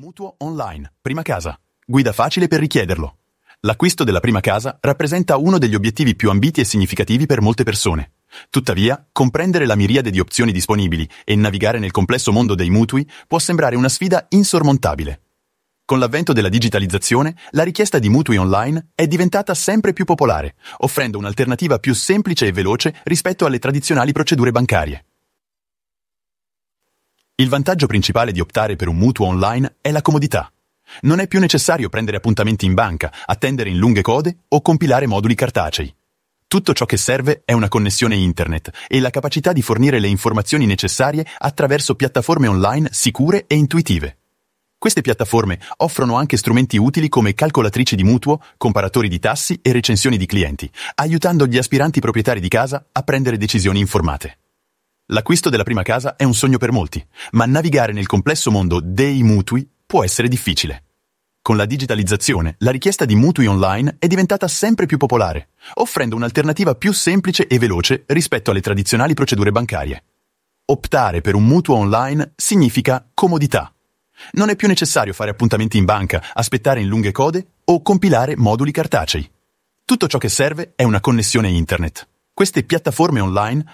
Mutuo online. Prima casa. Guida facile per richiederlo. L'acquisto della prima casa rappresenta uno degli obiettivi più ambiti e significativi per molte persone. Tuttavia, comprendere la miriade di opzioni disponibili e navigare nel complesso mondo dei mutui può sembrare una sfida insormontabile. Con l'avvento della digitalizzazione, la richiesta di mutui online è diventata sempre più popolare, offrendo un'alternativa più semplice e veloce rispetto alle tradizionali procedure bancarie. Il vantaggio principale di optare per un mutuo online è la comodità. Non è più necessario prendere appuntamenti in banca, attendere in lunghe code o compilare moduli cartacei. Tutto ciò che serve è una connessione internet e la capacità di fornire le informazioni necessarie attraverso piattaforme online sicure e intuitive. Queste piattaforme offrono anche strumenti utili come calcolatrici di mutuo, comparatori di tassi e recensioni di clienti, aiutando gli aspiranti proprietari di casa a prendere decisioni informate. L'acquisto della prima casa è un sogno per molti, ma navigare nel complesso mondo dei mutui può essere difficile. Con la digitalizzazione, la richiesta di mutui online è diventata sempre più popolare, offrendo un'alternativa più semplice e veloce rispetto alle tradizionali procedure bancarie. Optare per un mutuo online significa comodità. Non è più necessario fare appuntamenti in banca, aspettare in lunghe code o compilare moduli cartacei. Tutto ciò che serve è una connessione internet. Queste piattaforme online